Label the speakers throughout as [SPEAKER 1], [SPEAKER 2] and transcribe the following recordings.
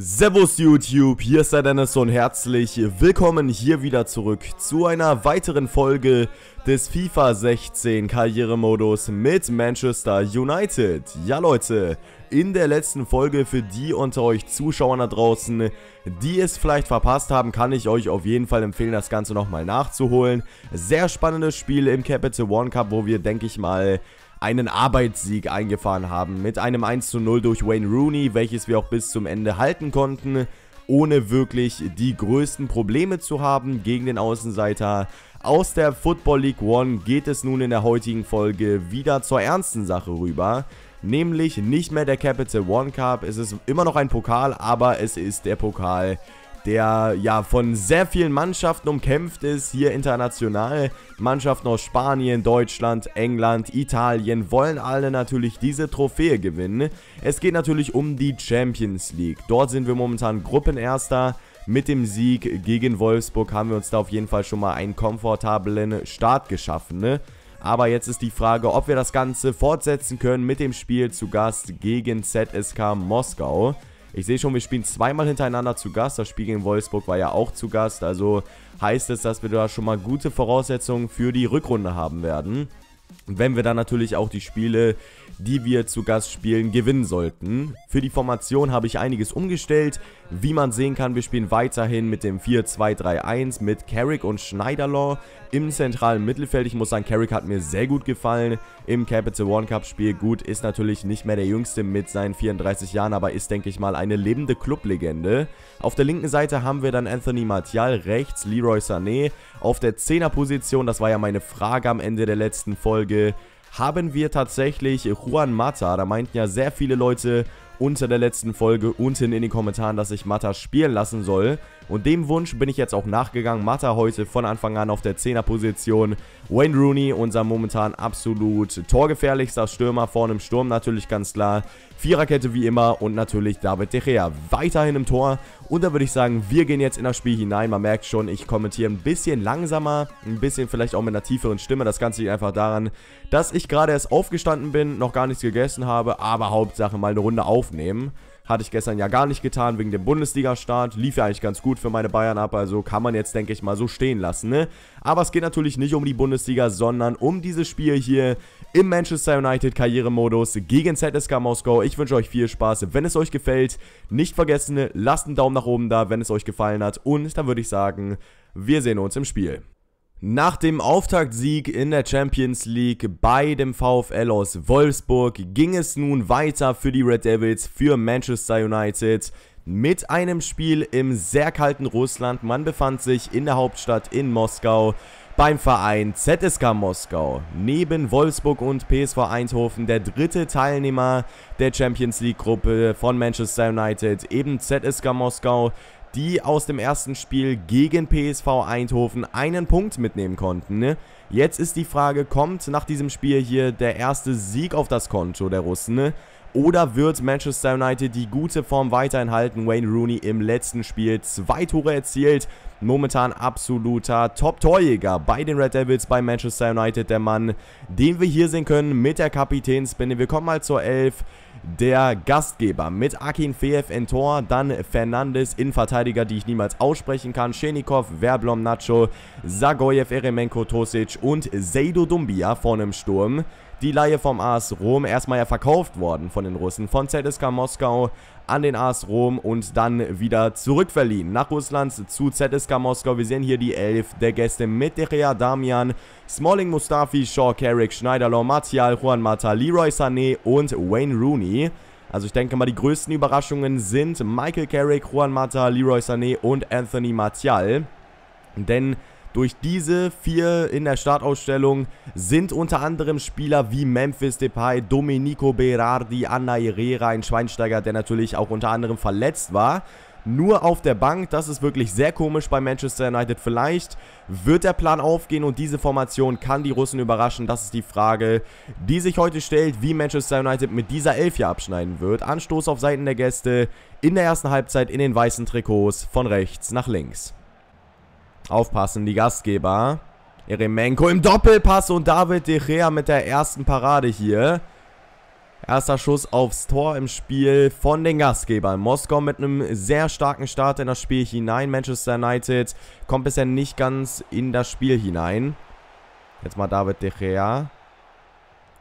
[SPEAKER 1] Servus YouTube, hier ist der Dennis und herzlich willkommen hier wieder zurück zu einer weiteren Folge des FIFA 16 Karrieremodus mit Manchester United. Ja Leute, in der letzten Folge für die unter euch Zuschauern da draußen, die es vielleicht verpasst haben, kann ich euch auf jeden Fall empfehlen, das Ganze nochmal nachzuholen. Sehr spannendes Spiel im Capital One Cup, wo wir, denke ich mal, einen Arbeitssieg eingefahren haben. Mit einem 1 zu 0 durch Wayne Rooney, welches wir auch bis zum Ende halten konnten ohne wirklich die größten Probleme zu haben gegen den Außenseiter. Aus der Football League One geht es nun in der heutigen Folge wieder zur ernsten Sache rüber. Nämlich nicht mehr der Capital One Cup, es ist immer noch ein Pokal, aber es ist der Pokal der ja von sehr vielen Mannschaften umkämpft ist, hier international. Mannschaften aus Spanien, Deutschland, England, Italien wollen alle natürlich diese Trophäe gewinnen. Es geht natürlich um die Champions League. Dort sind wir momentan Gruppenerster. Mit dem Sieg gegen Wolfsburg haben wir uns da auf jeden Fall schon mal einen komfortablen Start geschaffen. Ne? Aber jetzt ist die Frage, ob wir das Ganze fortsetzen können mit dem Spiel zu Gast gegen ZSK Moskau. Ich sehe schon, wir spielen zweimal hintereinander zu Gast. Das Spiel gegen Wolfsburg war ja auch zu Gast. Also heißt es, dass wir da schon mal gute Voraussetzungen für die Rückrunde haben werden wenn wir dann natürlich auch die Spiele, die wir zu Gast spielen, gewinnen sollten. Für die Formation habe ich einiges umgestellt. Wie man sehen kann, wir spielen weiterhin mit dem 4-2-3-1 mit Carrick und Schneiderlaw im zentralen Mittelfeld. Ich muss sagen, Carrick hat mir sehr gut gefallen im Capital One Cup Spiel. Gut, ist natürlich nicht mehr der Jüngste mit seinen 34 Jahren, aber ist, denke ich mal, eine lebende Clublegende. Auf der linken Seite haben wir dann Anthony Martial, rechts Leroy Sané. Auf der 10er Position, das war ja meine Frage am Ende der letzten Folge, Folge haben wir tatsächlich Juan Mata. Da meinten ja sehr viele Leute unter der letzten Folge unten in den Kommentaren, dass ich Mata spielen lassen soll. Und dem Wunsch bin ich jetzt auch nachgegangen. Mata heute von Anfang an auf der 10er Position. Wayne Rooney, unser momentan absolut torgefährlichster Stürmer vorne im Sturm, natürlich ganz klar. Viererkette wie immer und natürlich David De Gea weiterhin im Tor. Und da würde ich sagen, wir gehen jetzt in das Spiel hinein. Man merkt schon, ich kommentiere ein bisschen langsamer, ein bisschen vielleicht auch mit einer tieferen Stimme. Das Ganze liegt einfach daran, dass ich gerade erst aufgestanden bin, noch gar nichts gegessen habe, aber Hauptsache mal eine Runde aufnehmen. Hatte ich gestern ja gar nicht getan wegen dem Bundesliga-Start. Lief ja eigentlich ganz gut für meine Bayern ab, also kann man jetzt, denke ich, mal so stehen lassen. Ne? Aber es geht natürlich nicht um die Bundesliga, sondern um dieses Spiel hier im Manchester United Karrieremodus gegen ZSK Moskau. Ich wünsche euch viel Spaß. Wenn es euch gefällt, nicht vergessen, lasst einen Daumen nach oben da, wenn es euch gefallen hat. Und dann würde ich sagen, wir sehen uns im Spiel. Nach dem Auftaktsieg in der Champions League bei dem VfL aus Wolfsburg ging es nun weiter für die Red Devils, für Manchester United mit einem Spiel im sehr kalten Russland. Man befand sich in der Hauptstadt in Moskau beim Verein ZSK Moskau. Neben Wolfsburg und PSV Eindhoven der dritte Teilnehmer der Champions League Gruppe von Manchester United, eben ZSK Moskau, die aus dem ersten Spiel gegen PSV Eindhoven einen Punkt mitnehmen konnten. Ne? Jetzt ist die Frage, kommt nach diesem Spiel hier der erste Sieg auf das Konto der Russen? Ne? Oder wird Manchester United die gute Form weiterhin halten? Wayne Rooney im letzten Spiel zwei Tore erzielt. Momentan absoluter Top-Torjäger bei den Red Devils, bei Manchester United. Der Mann, den wir hier sehen können mit der Kapitänsbinde. Wir kommen mal zur Elf der Gastgeber. Mit Akin Feev in Tor, dann Fernandes, Innenverteidiger, die ich niemals aussprechen kann, Schenikov, Verblom, Nacho, Zagoyev, Eremenko, Tosic und Seido Dumbia vorne im Sturm. Die Laie vom AS Rom erstmal ja verkauft worden von den Russen, von ZSK Moskau an den AS Rom und dann wieder zurückverliehen nach Russland zu ZSK Moskau. Wir sehen hier die Elf der Gäste mit Derea Damian, Smalling Mustafi, Shaw Carrick, Schneiderlau, Martial, Juan Mata, Leroy Sané und Wayne Rooney. Also ich denke mal, die größten Überraschungen sind Michael Carrick, Juan Mata, Leroy Sané und Anthony Martial. Denn durch diese vier in der Startausstellung sind unter anderem Spieler wie Memphis Depay, Domenico Berardi, Anna Herrera, ein Schweinsteiger, der natürlich auch unter anderem verletzt war nur auf der Bank. Das ist wirklich sehr komisch bei Manchester United. Vielleicht wird der Plan aufgehen und diese Formation kann die Russen überraschen. Das ist die Frage, die sich heute stellt, wie Manchester United mit dieser Elf hier abschneiden wird. Anstoß auf Seiten der Gäste in der ersten Halbzeit in den weißen Trikots von rechts nach links. Aufpassen, die Gastgeber. Eremenko im Doppelpass und David De Gea mit der ersten Parade hier. Erster Schuss aufs Tor im Spiel von den Gastgebern. Moskau mit einem sehr starken Start in das Spiel hinein. Manchester United kommt bisher nicht ganz in das Spiel hinein. Jetzt mal David De Gea.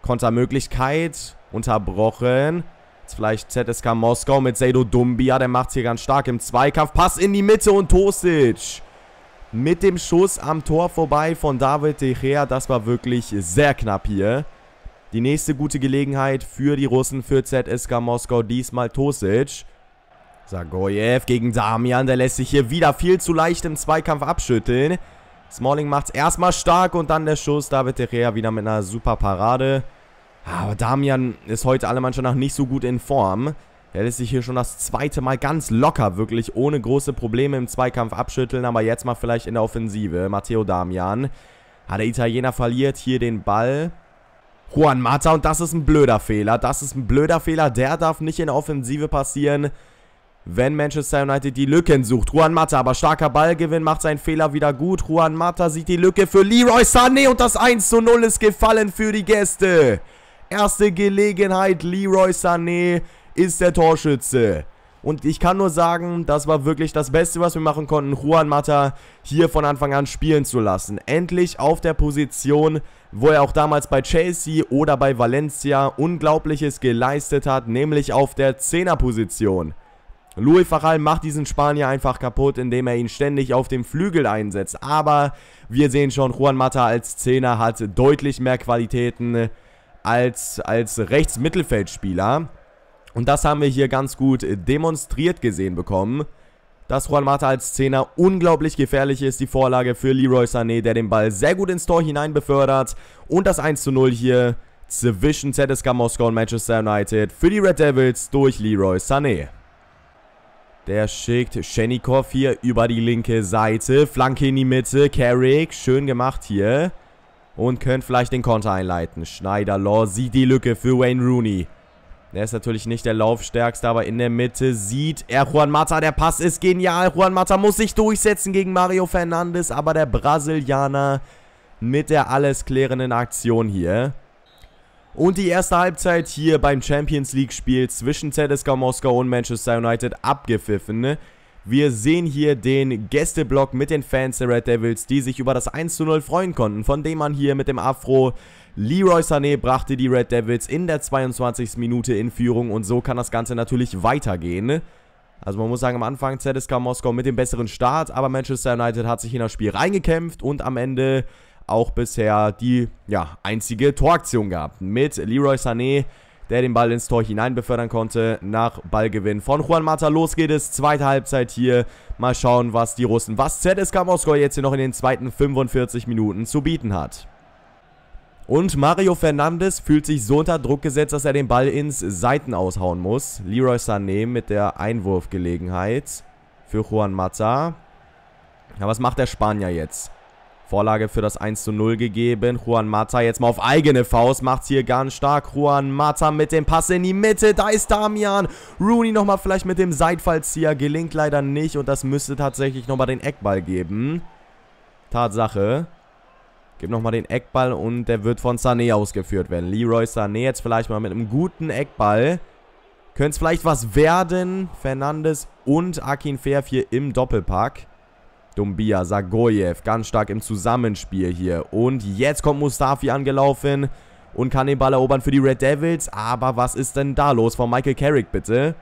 [SPEAKER 1] Kontermöglichkeit. Unterbrochen. Jetzt vielleicht ZSK Moskau mit Seido Dumbia. Der macht es hier ganz stark im Zweikampf. Pass in die Mitte und Tosic mit dem Schuss am Tor vorbei von David De Gea. Das war wirklich sehr knapp hier. Die nächste gute Gelegenheit für die Russen, für ZSK Moskau, diesmal Tosic. Sagoyev gegen Damian, der lässt sich hier wieder viel zu leicht im Zweikampf abschütteln. Smalling macht es erstmal stark und dann der Schuss. David De Gea wieder mit einer super Parade. Aber Damian ist heute allemann schon noch nicht so gut in Form. Der lässt sich hier schon das zweite Mal ganz locker, wirklich ohne große Probleme im Zweikampf abschütteln. Aber jetzt mal vielleicht in der Offensive. Matteo Damian. Ah, der Italiener verliert hier den Ball. Juan Mata und das ist ein blöder Fehler. Das ist ein blöder Fehler. Der darf nicht in der Offensive passieren, wenn Manchester United die Lücken sucht. Juan Mata, aber starker Ballgewinn macht seinen Fehler wieder gut. Juan Mata sieht die Lücke für Leroy Sané und das 1 zu 0 ist gefallen für die Gäste. Erste Gelegenheit, Leroy Sané ist der Torschütze. Und ich kann nur sagen, das war wirklich das Beste, was wir machen konnten, Juan Mata hier von Anfang an spielen zu lassen. Endlich auf der Position, wo er auch damals bei Chelsea oder bei Valencia Unglaubliches geleistet hat, nämlich auf der 10er-Position. Louis Farrell macht diesen Spanier einfach kaputt, indem er ihn ständig auf dem Flügel einsetzt. Aber wir sehen schon, Juan Mata als Zehner hat deutlich mehr Qualitäten als, als Rechtsmittelfeldspieler. Und das haben wir hier ganz gut äh, demonstriert gesehen bekommen dass Juan Mata als Zehner unglaublich gefährlich ist. Die Vorlage für Leroy Sané, der den Ball sehr gut ins Tor hinein befördert. Und das 1 zu 0 hier zwischen ZSK Moskau und Manchester United für die Red Devils durch Leroy Sané. Der schickt Schenikov hier über die linke Seite. Flanke in die Mitte. Carrick, schön gemacht hier. Und könnt vielleicht den Konter einleiten. Schneider Law sieht die Lücke für Wayne Rooney. Er ist natürlich nicht der Laufstärkste, aber in der Mitte sieht er Juan Mata. Der Pass ist genial. Juan Mata muss sich durchsetzen gegen Mario Fernandes, aber der Brasilianer mit der alles klärenden Aktion hier. Und die erste Halbzeit hier beim Champions League-Spiel zwischen ZSK Moskau und Manchester United abgepfiffen. Wir sehen hier den Gästeblock mit den Fans der Red Devils, die sich über das 1 zu 0 freuen konnten, von dem man hier mit dem Afro Leroy Sané brachte die Red Devils in der 22. Minute in Führung und so kann das Ganze natürlich weitergehen. Also man muss sagen, am Anfang ZSK Moskau mit dem besseren Start, aber Manchester United hat sich in das Spiel reingekämpft und am Ende auch bisher die ja, einzige Toraktion gehabt. Mit Leroy Sané, der den Ball ins Tor hinein befördern konnte, nach Ballgewinn von Juan Mata. Los geht es, zweite Halbzeit hier. Mal schauen, was die Russen, was ZSK Moskau jetzt hier noch in den zweiten 45 Minuten zu bieten hat. Und Mario Fernandes fühlt sich so unter Druck gesetzt, dass er den Ball ins Seiten aushauen muss. Leroy Sané mit der Einwurfgelegenheit für Juan Mata. Ja, was macht der Spanier jetzt? Vorlage für das 1 zu 0 gegeben. Juan Mata jetzt mal auf eigene Faust. Macht's hier ganz stark. Juan Mata mit dem Pass in die Mitte. Da ist Damian. Rooney nochmal vielleicht mit dem Seitfallzieher. Gelingt leider nicht. Und das müsste tatsächlich nochmal den Eckball geben. Tatsache. Tatsache. Gib nochmal den Eckball und der wird von Sané ausgeführt werden. Leroy Sané jetzt vielleicht mal mit einem guten Eckball. Könnte es vielleicht was werden. Fernandes und Akin Ferf hier im Doppelpack. Dumbia, Sagoyev, ganz stark im Zusammenspiel hier. Und jetzt kommt Mustafi angelaufen und kann den Ball erobern für die Red Devils. Aber was ist denn da los von Michael Carrick, bitte?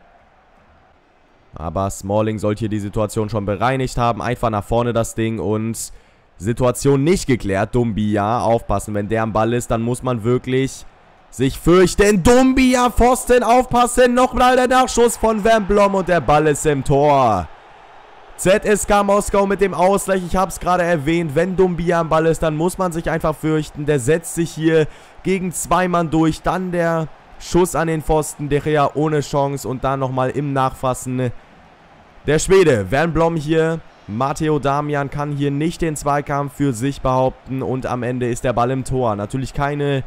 [SPEAKER 1] Aber Smalling sollte hier die Situation schon bereinigt haben. Einfach nach vorne das Ding und Situation nicht geklärt. Dumbia, aufpassen, wenn der am Ball ist, dann muss man wirklich sich fürchten. Dumbia, Pfosten, aufpassen. Nochmal der Nachschuss von Van Blom und der Ball ist im Tor. ZSK Moskau mit dem Ausgleich, ich habe es gerade erwähnt, wenn Dumbia am Ball ist, dann muss man sich einfach fürchten. Der setzt sich hier gegen zwei Mann durch, dann der Schuss an den Pfosten, der ja ohne Chance und dann nochmal im Nachfassen der Schwede. Van Blom hier Matteo Damian kann hier nicht den Zweikampf für sich behaupten und am Ende ist der Ball im Tor. Natürlich keine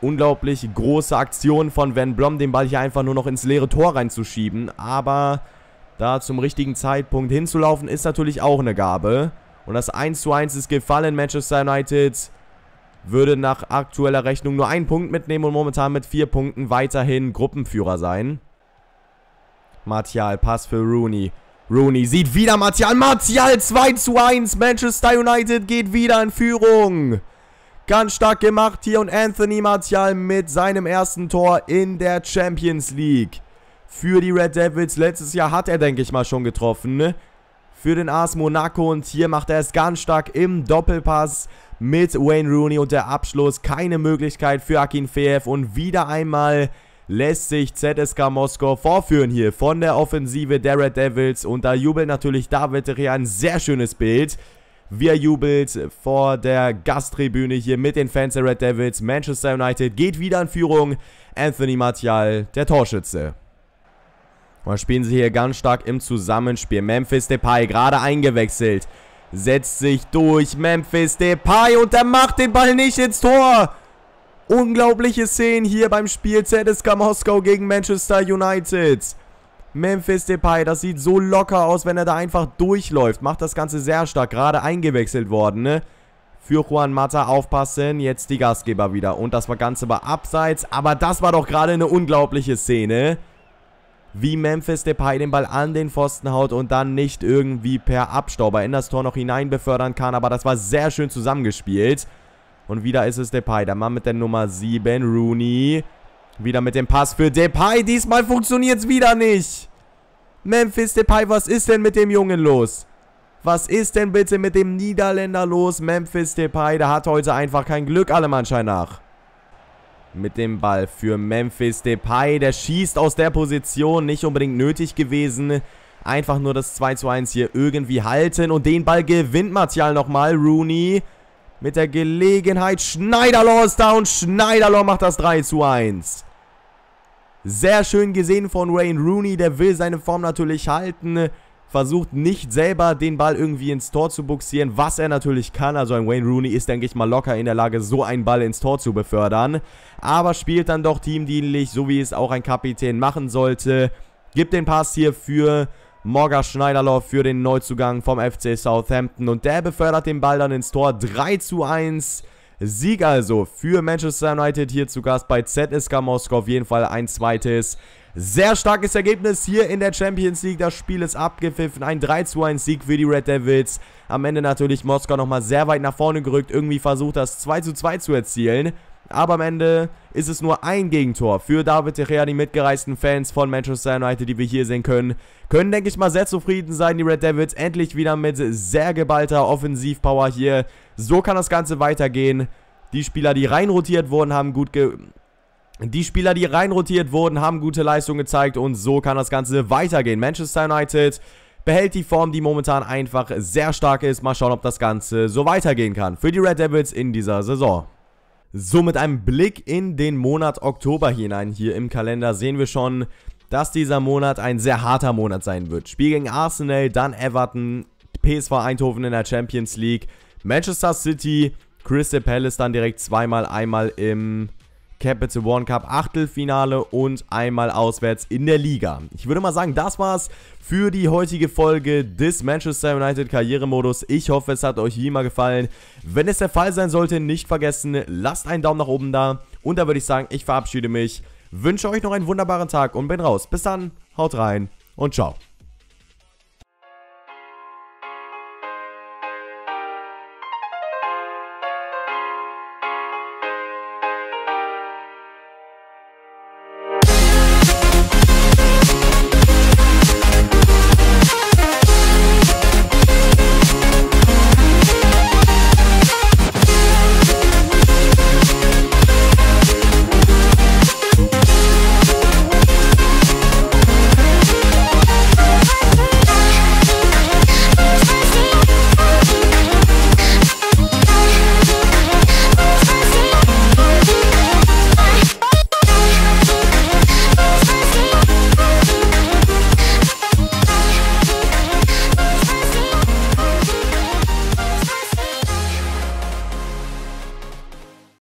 [SPEAKER 1] unglaublich große Aktion von Van Blom, den Ball hier einfach nur noch ins leere Tor reinzuschieben, aber da zum richtigen Zeitpunkt hinzulaufen ist natürlich auch eine Gabe. Und das 1:1 ist gefallen, Manchester United würde nach aktueller Rechnung nur einen Punkt mitnehmen und momentan mit vier Punkten weiterhin Gruppenführer sein. Martial, Pass für Rooney. Rooney sieht wieder Martial. Martial 2 zu 1. Manchester United geht wieder in Führung. Ganz stark gemacht hier und Anthony Martial mit seinem ersten Tor in der Champions League. Für die Red Devils. Letztes Jahr hat er, denke ich mal, schon getroffen. Ne? Für den AS Monaco und hier macht er es ganz stark im Doppelpass mit Wayne Rooney und der Abschluss. Keine Möglichkeit für Akin Feev und wieder einmal lässt sich ZSK Moskau vorführen hier von der Offensive der Red Devils. Und da jubelt natürlich David Rea ein sehr schönes Bild. Wir jubelt vor der Gasttribüne hier mit den Fans der Red Devils. Manchester United geht wieder in Führung. Anthony Martial, der Torschütze. Und spielen sie hier ganz stark im Zusammenspiel. Memphis Depay gerade eingewechselt. Setzt sich durch Memphis Depay und er macht den Ball nicht ins Tor. Unglaubliche Szenen hier beim Spiel ZSK Moskau gegen Manchester United. Memphis Depay, das sieht so locker aus, wenn er da einfach durchläuft. Macht das Ganze sehr stark, gerade eingewechselt worden, ne? Für Juan Mata aufpassen, jetzt die Gastgeber wieder. Und das war Ganze war abseits, aber das war doch gerade eine unglaubliche Szene. Wie Memphis Depay den Ball an den Pfosten haut und dann nicht irgendwie per Abstauber in das Tor noch hinein befördern kann. Aber das war sehr schön zusammengespielt. Und wieder ist es Depay. Der Mann mit der Nummer 7, Rooney. Wieder mit dem Pass für Depay. Diesmal funktioniert es wieder nicht. Memphis Depay, was ist denn mit dem Jungen los? Was ist denn bitte mit dem Niederländer los? Memphis Depay, der hat heute einfach kein Glück, allem Anschein nach. Mit dem Ball für Memphis Depay, der schießt aus der Position, nicht unbedingt nötig gewesen. Einfach nur das 2 zu 1 hier irgendwie halten und den Ball gewinnt Martial nochmal. Rooney mit der Gelegenheit. Schneiderloh ist down. Schneiderloh macht das 3 zu 1. Sehr schön gesehen von Wayne Rooney. Der will seine Form natürlich halten. Versucht nicht selber den Ball irgendwie ins Tor zu buxieren, was er natürlich kann. Also ein Wayne Rooney ist, denke ich mal, locker in der Lage, so einen Ball ins Tor zu befördern. Aber spielt dann doch teamdienlich, so wie es auch ein Kapitän machen sollte. Gibt den Pass hier für Morga Schneiderloff für den Neuzugang vom FC Southampton. Und der befördert den Ball dann ins Tor. 3 zu 1. Sieg also für Manchester United hier zu Gast bei ZSK Moskau. Auf jeden Fall ein zweites. Sehr starkes Ergebnis hier in der Champions League. Das Spiel ist abgepfiffen. Ein 3 zu 1 Sieg für die Red Devils. Am Ende natürlich Moskau nochmal sehr weit nach vorne gerückt. Irgendwie versucht das 2 zu 2 zu erzielen. Aber am Ende ist es nur ein Gegentor für David De Gea, die mitgereisten Fans von Manchester United, die wir hier sehen können. Können, denke ich mal, sehr zufrieden sein, die Red Devils. Endlich wieder mit sehr geballter Offensivpower hier. So kann das Ganze weitergehen. Die Spieler, die reinrotiert wurden, haben gut ge die Spieler, die reinrotiert wurden, haben gute Leistung gezeigt und so kann das Ganze weitergehen. Manchester United behält die Form, die momentan einfach sehr stark ist. Mal schauen, ob das Ganze so weitergehen kann für die Red Devils in dieser Saison. So, mit einem Blick in den Monat Oktober hinein hier im Kalender sehen wir schon, dass dieser Monat ein sehr harter Monat sein wird. Spiel gegen Arsenal, dann Everton, PSV Eindhoven in der Champions League, Manchester City, Crystal Palace dann direkt zweimal, einmal im Capital One Cup Achtelfinale und einmal auswärts in der Liga. Ich würde mal sagen, das war's für die heutige Folge des Manchester United Karrieremodus. Ich hoffe, es hat euch wie immer gefallen. Wenn es der Fall sein sollte, nicht vergessen, lasst einen Daumen nach oben da. Und da würde ich sagen, ich verabschiede mich, wünsche euch noch einen wunderbaren Tag und bin raus. Bis dann, haut rein und ciao.